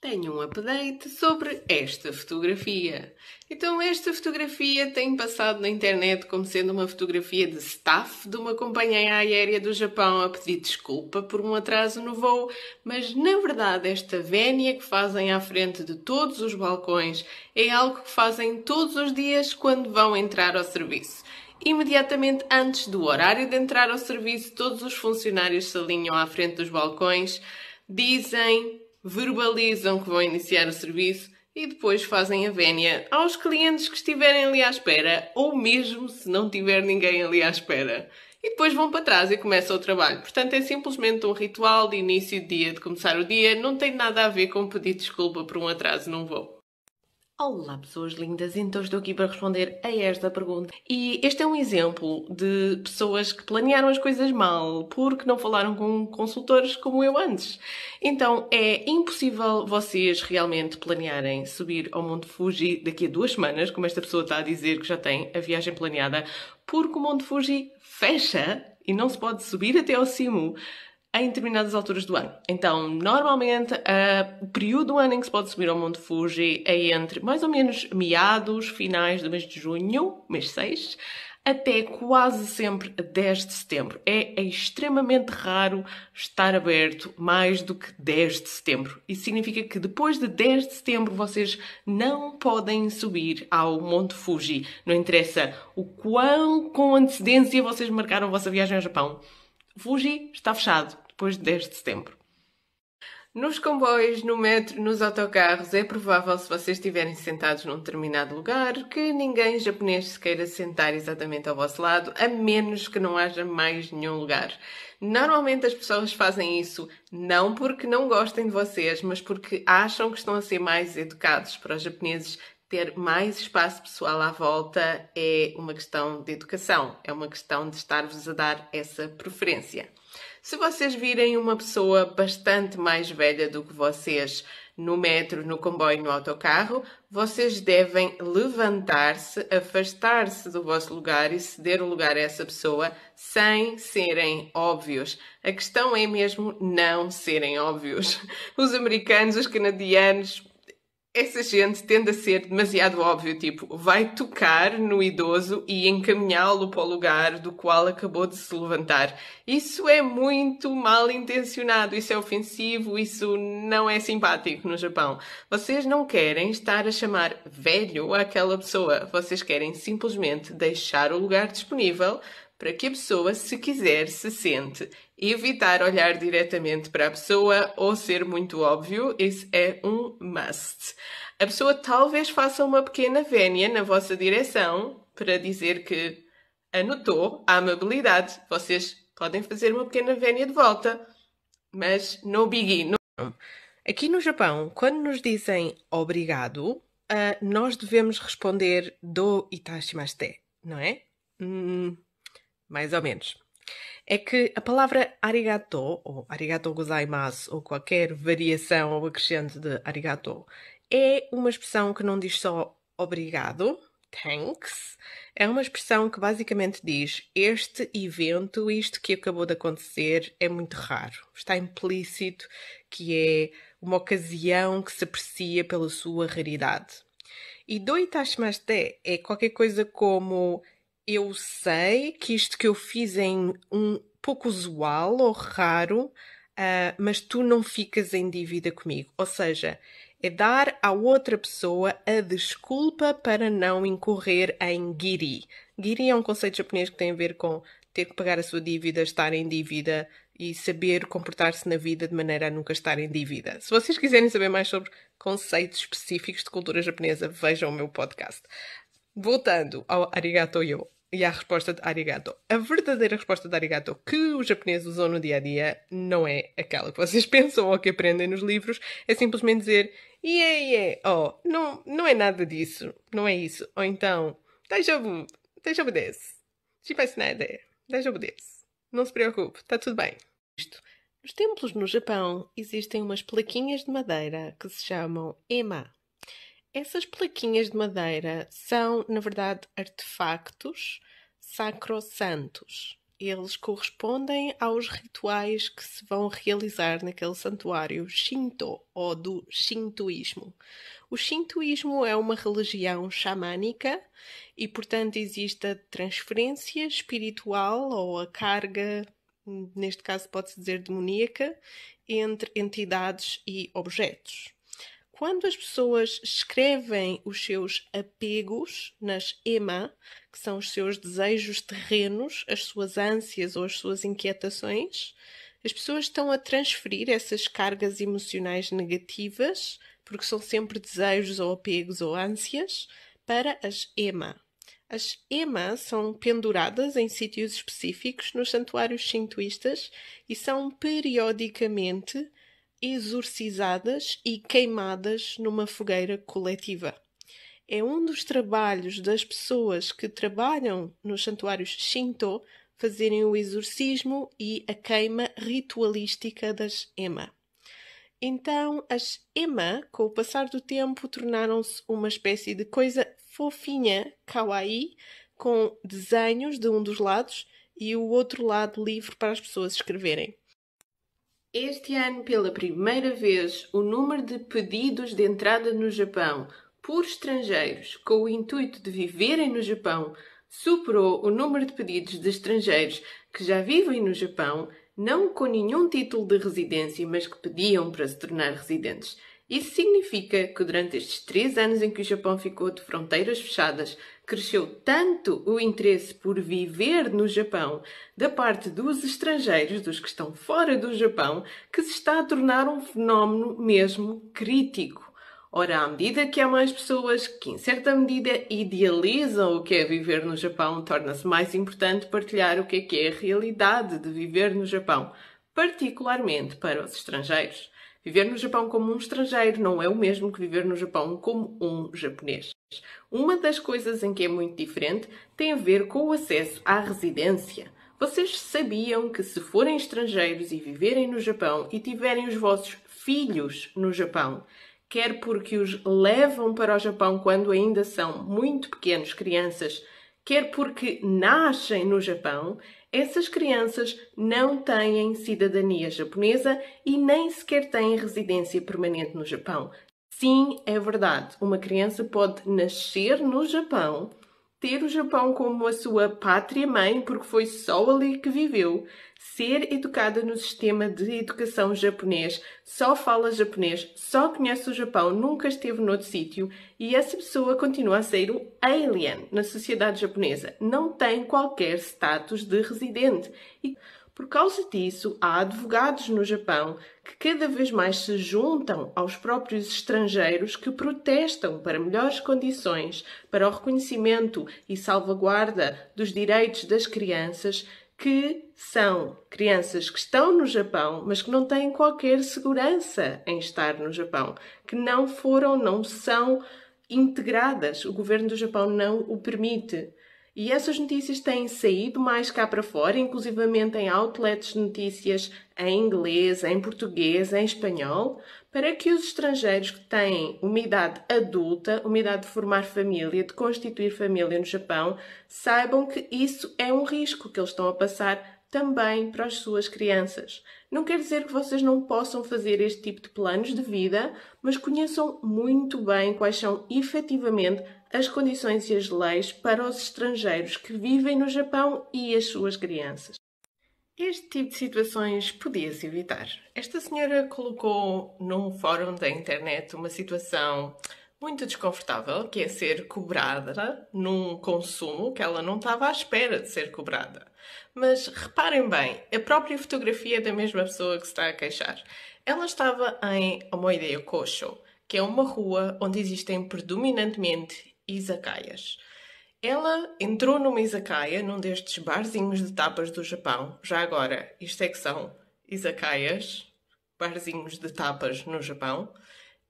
tenho um update sobre esta fotografia. Então, esta fotografia tem passado na internet como sendo uma fotografia de staff de uma companhia aérea do Japão a pedir desculpa por um atraso no voo, mas na verdade, esta vénia que fazem à frente de todos os balcões é algo que fazem todos os dias quando vão entrar ao serviço. Imediatamente antes do horário de entrar ao serviço, todos os funcionários se alinham à frente dos balcões, dizem verbalizam que vão iniciar o serviço e depois fazem a vénia aos clientes que estiverem ali à espera, ou mesmo se não tiver ninguém ali à espera. E depois vão para trás e começa o trabalho. Portanto, é simplesmente um ritual de início de dia, de começar o dia, não tem nada a ver com pedir desculpa por um atraso num voo. Olá pessoas lindas, então estou aqui para responder a esta pergunta. E este é um exemplo de pessoas que planearam as coisas mal porque não falaram com consultores como eu antes. Então é impossível vocês realmente planearem subir ao Monte Fuji daqui a duas semanas, como esta pessoa está a dizer que já tem a viagem planeada, porque o Monte Fuji fecha e não se pode subir até ao cimo em determinadas alturas do ano. Então, normalmente, uh, o período do ano em que se pode subir ao Monte Fuji é entre mais ou menos meados, finais do mês de junho, mês 6, até quase sempre 10 de setembro. É, é, extremamente raro estar aberto mais do que 10 de setembro. Isso significa que depois de 10 de setembro vocês não podem subir ao Monte Fuji. Não interessa o quão com antecedência vocês marcaram a vossa viagem ao Japão Fuji está fechado depois de 10 de setembro. Nos comboios, no metro, nos autocarros, é provável, se vocês estiverem sentados num determinado lugar, que ninguém japonês se queira sentar exatamente ao vosso lado, a menos que não haja mais nenhum lugar. Normalmente as pessoas fazem isso não porque não gostem de vocês, mas porque acham que estão a ser mais educados. Para os japoneses, ter mais espaço pessoal à volta é uma questão de educação, é uma questão de estar-vos a dar essa preferência. Se vocês virem uma pessoa bastante mais velha do que vocês no metro, no comboio, no autocarro, vocês devem levantar-se, afastar-se do vosso lugar e ceder o lugar a essa pessoa sem serem óbvios. A questão é mesmo não serem óbvios. Os americanos, os canadianos, essa gente tende a ser demasiado óbvio, tipo, vai tocar no idoso e encaminhá-lo para o lugar do qual acabou de se levantar. Isso é muito mal intencionado, isso é ofensivo, isso não é simpático no Japão. Vocês não querem estar a chamar velho aquela pessoa, vocês querem simplesmente deixar o lugar disponível para que a pessoa, se quiser, se sente Evitar olhar diretamente para a pessoa ou ser muito óbvio, esse é um must. A pessoa talvez faça uma pequena vénia na vossa direção para dizer que anotou a amabilidade. Vocês podem fazer uma pequena vénia de volta, mas no biggie. No... Aqui no Japão, quando nos dizem obrigado, Uh, nós devemos responder do itashimashite, não é? Hum, mais ou menos é que a palavra arigato, ou arigato gozaimasu, ou qualquer variação ou acrescente de arigato, é uma expressão que não diz só obrigado, thanks, é uma expressão que basicamente diz este evento, isto que acabou de acontecer, é muito raro. Está implícito que é uma ocasião que se aprecia pela sua raridade. E doitashimashite é qualquer coisa como eu sei que isto que eu fiz é um pouco usual ou raro, uh, mas tu não ficas em dívida comigo. Ou seja, é dar à outra pessoa a desculpa para não incorrer em giri. Giri é um conceito japonês que tem a ver com ter que pagar a sua dívida, estar em dívida e saber comportar-se na vida de maneira a nunca estar em dívida. Se vocês quiserem saber mais sobre conceitos específicos de cultura japonesa, vejam o meu podcast. Voltando ao Arigato Yo. E a resposta de arigato. A verdadeira resposta de arigato que os japoneses usam no dia a dia não é aquela que vocês pensam ou que aprendem nos livros. É simplesmente dizer yeah, Ie. oh, não, não é nada disso, não é isso. Ou então, deixa-me, deixa-me desse. Tipo assim, nada, Não se preocupe, está tudo bem. Isto. Nos templos no Japão existem umas plaquinhas de madeira que se chamam ema. Essas plaquinhas de madeira são, na verdade, artefactos sacrossantos. Eles correspondem aos rituais que se vão realizar naquele santuário Shinto ou do Shintoísmo. O Shintoísmo é uma religião xamânica e, portanto, existe a transferência espiritual ou a carga, neste caso pode-se dizer demoníaca, entre entidades e objetos quando as pessoas escrevem os seus apegos nas EMA, que são os seus desejos terrenos, as suas ânsias ou as suas inquietações, as pessoas estão a transferir essas cargas emocionais negativas, porque são sempre desejos ou apegos ou ânsias, para as EMA. As EMA são penduradas em sítios específicos nos santuários shintoístas e são periodicamente exorcizadas e queimadas numa fogueira coletiva. É um dos trabalhos das pessoas que trabalham nos santuários Shinto fazerem o exorcismo e a queima ritualística das Ema. Então, as Ema, com o passar do tempo, tornaram-se uma espécie de coisa fofinha, kawaii, com desenhos de um dos lados e o outro lado livre para as pessoas escreverem. Este ano, pela primeira vez, o número de pedidos de entrada no Japão por estrangeiros com o intuito de viverem no Japão superou o número de pedidos de estrangeiros que já vivem no Japão, não com nenhum título de residência, mas que pediam para se tornar residentes. Isso significa que durante estes três anos em que o Japão ficou de fronteiras fechadas, cresceu tanto o interesse por viver no Japão da parte dos estrangeiros, dos que estão fora do Japão, que se está a tornar um fenómeno mesmo crítico. Ora, à medida que há mais pessoas que, em certa medida, idealizam o que é viver no Japão, torna-se mais importante partilhar o que é que é a realidade de viver no Japão, particularmente para os estrangeiros. Viver no Japão como um estrangeiro não é o mesmo que viver no Japão como um japonês. Uma das coisas em que é muito diferente tem a ver com o acesso à residência. Vocês sabiam que se forem estrangeiros e viverem no Japão e tiverem os vossos filhos no Japão, quer porque os levam para o Japão quando ainda são muito pequenos, crianças, quer porque nascem no Japão, essas crianças não têm cidadania japonesa e nem sequer têm residência permanente no Japão. Sim, é verdade, uma criança pode nascer no Japão ter o Japão como a sua pátria-mãe, porque foi só ali que viveu, ser educada no sistema de educação japonês, só fala japonês, só conhece o Japão, nunca esteve noutro sítio, e essa pessoa continua a ser o alien na sociedade japonesa, não tem qualquer status de residente. E por causa disso, há advogados no Japão que cada vez mais se juntam aos próprios estrangeiros que protestam para melhores condições, para o reconhecimento e salvaguarda dos direitos das crianças que são crianças que estão no Japão, mas que não têm qualquer segurança em estar no Japão, que não foram, não são integradas. O governo do Japão não o permite. E essas notícias têm saído mais cá para fora, inclusivamente em outlets de notícias em inglês, em português, em espanhol, para que os estrangeiros que têm uma idade adulta, uma idade de formar família, de constituir família no Japão, saibam que isso é um risco que eles estão a passar também para as suas crianças. Não quer dizer que vocês não possam fazer este tipo de planos de vida, mas conheçam muito bem quais são efetivamente as condições e as leis para os estrangeiros que vivem no Japão e as suas crianças. Este tipo de situações podia-se evitar. Esta senhora colocou num fórum da internet uma situação muito desconfortável, que é ser cobrada num consumo que ela não estava à espera de ser cobrada. Mas reparem bem, a própria fotografia é da mesma pessoa que se está a queixar. Ela estava em Omoide que é uma rua onde existem predominantemente izakayas. Ela entrou numa izakaya, num destes barzinhos de tapas do Japão. Já agora, isto é que são izakayas, barzinhos de tapas no Japão.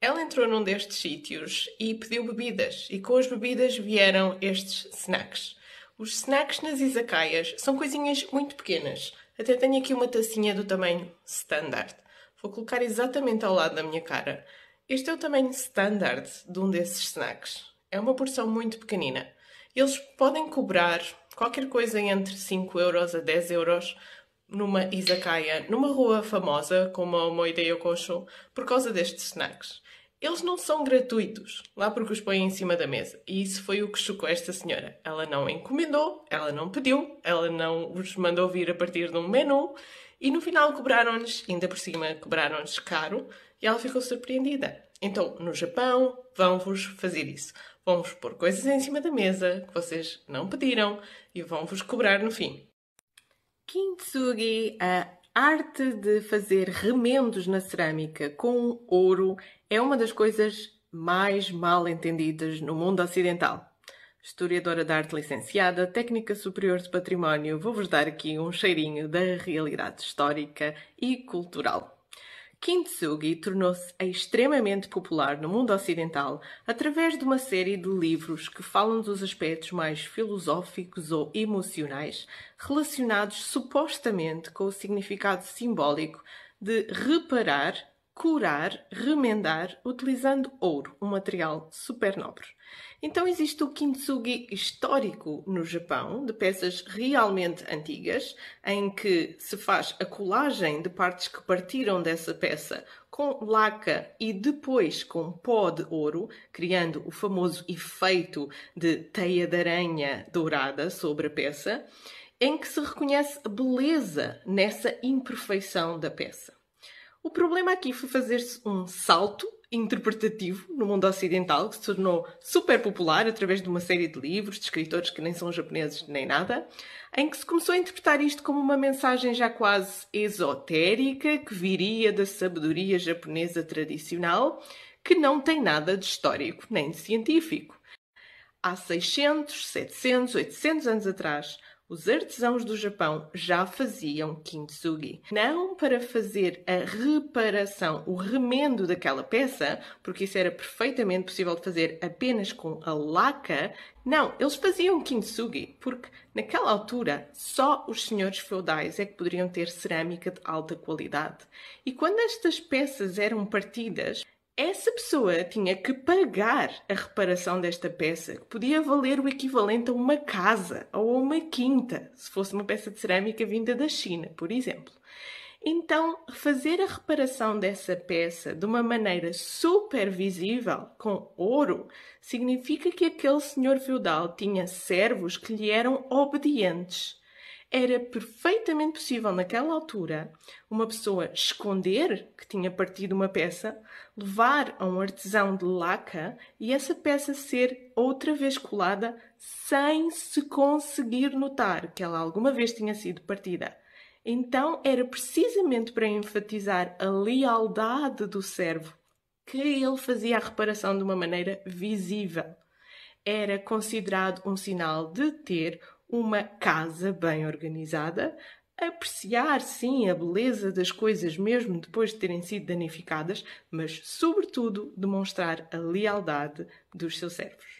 Ela entrou num destes sítios e pediu bebidas, e com as bebidas vieram estes snacks. Os snacks nas izakayas são coisinhas muito pequenas. Até tenho aqui uma tacinha do tamanho standard. Vou colocar exatamente ao lado da minha cara. Este é o tamanho standard de um desses snacks. É uma porção muito pequenina. Eles podem cobrar qualquer coisa entre 5 euros a 10 euros numa izakaya, numa rua famosa como a Omoidei Okosho, por causa destes snacks. Eles não são gratuitos, lá porque os põem em cima da mesa. E isso foi o que chocou esta senhora. Ela não encomendou, ela não pediu, ela não os mandou vir a partir de um menu e no final cobraram-nos, ainda por cima, cobraram-nos caro e ela ficou surpreendida. Então, no Japão, vão-vos fazer isso. Vão-vos pôr coisas em cima da mesa que vocês não pediram e vão-vos cobrar no fim. Kintsugi, a arte de fazer remendos na cerâmica com ouro, é uma das coisas mais mal entendidas no mundo ocidental. Historiadora de arte licenciada, técnica superior de património, vou-vos dar aqui um cheirinho da realidade histórica e cultural. Kintsugi tornou-se extremamente popular no mundo ocidental através de uma série de livros que falam dos aspectos mais filosóficos ou emocionais relacionados supostamente com o significado simbólico de reparar curar, remendar, utilizando ouro, um material super nobre. Então existe o kintsugi histórico no Japão, de peças realmente antigas, em que se faz a colagem de partes que partiram dessa peça com laca e depois com pó de ouro, criando o famoso efeito de teia de aranha dourada sobre a peça, em que se reconhece a beleza nessa imperfeição da peça. O problema aqui foi fazer-se um salto interpretativo no mundo ocidental, que se tornou super popular através de uma série de livros de escritores que nem são japoneses nem nada, em que se começou a interpretar isto como uma mensagem já quase esotérica que viria da sabedoria japonesa tradicional, que não tem nada de histórico nem de científico. Há 600, 700, 800 anos atrás, os artesãos do Japão já faziam kintsugi, não para fazer a reparação, o remendo daquela peça, porque isso era perfeitamente possível de fazer apenas com a laca. Não, eles faziam kintsugi porque naquela altura só os senhores feudais é que poderiam ter cerâmica de alta qualidade. E quando estas peças eram partidas, essa pessoa tinha que pagar a reparação desta peça, que podia valer o equivalente a uma casa ou a uma quinta, se fosse uma peça de cerâmica vinda da China, por exemplo. Então, fazer a reparação dessa peça de uma maneira super visível, com ouro, significa que aquele senhor feudal tinha servos que lhe eram obedientes. Era perfeitamente possível, naquela altura, uma pessoa esconder que tinha partido uma peça, levar a um artesão de laca e essa peça ser outra vez colada sem se conseguir notar que ela alguma vez tinha sido partida. Então era precisamente para enfatizar a lealdade do servo que ele fazia a reparação de uma maneira visível. Era considerado um sinal de ter uma casa bem organizada, apreciar sim a beleza das coisas mesmo depois de terem sido danificadas, mas sobretudo demonstrar a lealdade dos seus servos.